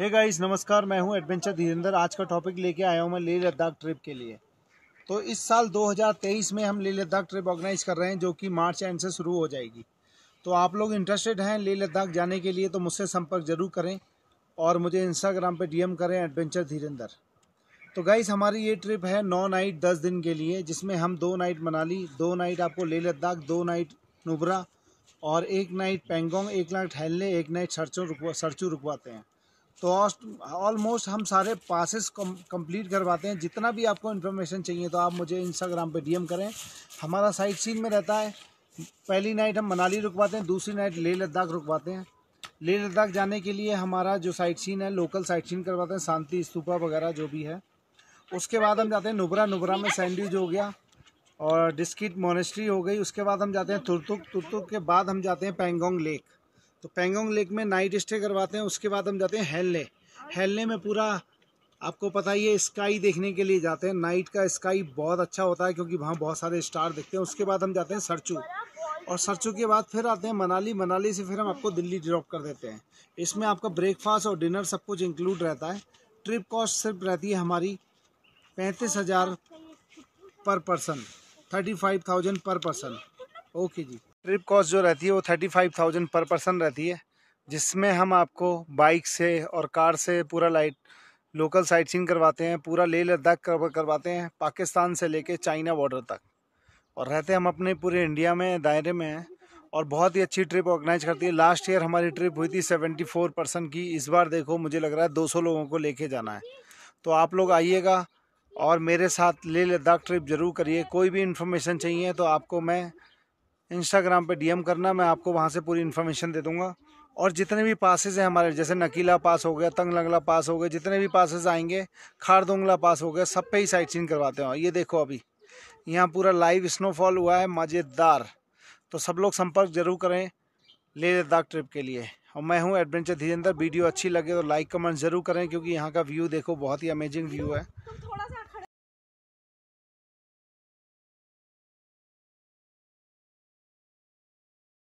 hey guys नमस्कार मैं हूं एडवेंचर धीरेन्द्र आज का टॉपिक लेके आया हूं मैं लेह लद्दाख ट्रिप के लिए तो इस साल 2023 में हम लेह लद्दाख ट्रिप ऑर्गेनाइज कर रहे हैं जो कि मार्च एंड से शुरू हो जाएगी तो आप लोग इंटरेस्टेड हैं लेह लद्दाख जाने के लिए तो मुझसे संपर्क जरूर करें और मुझे इंस्टाग्राम पर डी करें एडवेंचर धीरेन्द्र तो गाइज़ हमारी ये ट्रिप है नौ नाइट दस दिन के लिए जिसमें हम दो नाइट मनाली दो नाइट आपको लेह लद्दाख दो नाइट नुबरा और एक नाइट पेंगोंग एक नाइट हैलने एक नाइट सरचो रुकवा सरचू रुकवाते हैं तो ऑलमोस्ट हम सारे पासिस कंप्लीट करवाते हैं जितना भी आपको इन्फॉर्मेशन चाहिए तो आप मुझे इंस्टाग्राम पे डीएम करें हमारा साइट सीन में रहता है पहली नाइट हम मनाली रुकवाते हैं दूसरी नाइट लेह लद्दाख रुकवाते हैं लेह लद्दाख जाने के लिए हमारा जो साइट सीन है लोकल साइट सीन करवाते हैं शांति स्तूपा वगैरह जो भी है उसके बाद हम जाते हैं नुबरा नुबरा में सैंडविच हो गया और डिस्किट मोनेस्ट्री हो गई उसके बाद हम जाते हैं तुरतुक तुरतुक के बाद हम जाते हैं पेंगोंग लेक तो पेंगोंग लेक में नाइट स्टे करवाते हैं उसके बाद हम जाते हैं हेल्ले हेल्ले में पूरा आपको पता ही है स्काई देखने के लिए जाते हैं नाइट का स्काई बहुत अच्छा होता है क्योंकि वहाँ बहुत सारे स्टार देखते हैं उसके बाद हम जाते हैं सरचू और सरचू के बाद फिर आते हैं मनाली मनाली से फिर हम आपको दिल्ली ड्रॉप कर देते हैं इसमें आपका ब्रेकफास्ट और डिनर सब कुछ इंक्लूड रहता है ट्रिप कॉस्ट सिर्फ रहती है हमारी पैंतीस हज़ार per person thirty five thousand per person okay ji trip cost जो रहती है वो thirty five thousand per person रहती है जिसमें हम आपको बाइक से और कार से पूरा लाइट लोकल साइट सीन करवाते हैं पूरा लेह लद्दाख करवाते हैं पाकिस्तान से लेके चाइना बॉर्डर तक और रहते हम अपने पूरे इंडिया में दायरे में हैं और बहुत ही अच्छी ट्रिप ऑर्गेनाइज करती है लास्ट ईयर हमारी ट्रिप हुई थी सेवेंटी फोर पर्सन की इस बार देखो मुझे लग रहा है दो सौ लोगों को लेके जाना है तो आप लोग आइएगा और मेरे साथ लेह लद्दाख ट्रिप ज़रूर करिए कोई भी इन्फॉर्मेशन चाहिए तो आपको मैं इंस्टाग्राम पे डीएम करना मैं आपको वहाँ से पूरी इन्फॉर्मेशन दे दूँगा और जितने भी पासेज हैं हमारे जैसे नकीला पास हो गया तंग लंगला पास हो गया जितने भी पासेज आएंगे खारदोंगला पास हो गया सब पे ही साइट सीन करवाते हैं ये देखो अभी यहाँ पूरा लाइव स्नोफॉल हुआ है मज़ेदार तो सब लोग संपर्क जरूर करें लेह लद्दाख ट्रिप के लिए और मैं हूँ एडवेंचर धीरेन्द्र वीडियो अच्छी लगे तो लाइक कमेंट ज़रूर करें क्योंकि यहाँ का व्यू देखो बहुत ही अमेजिंग व्यू है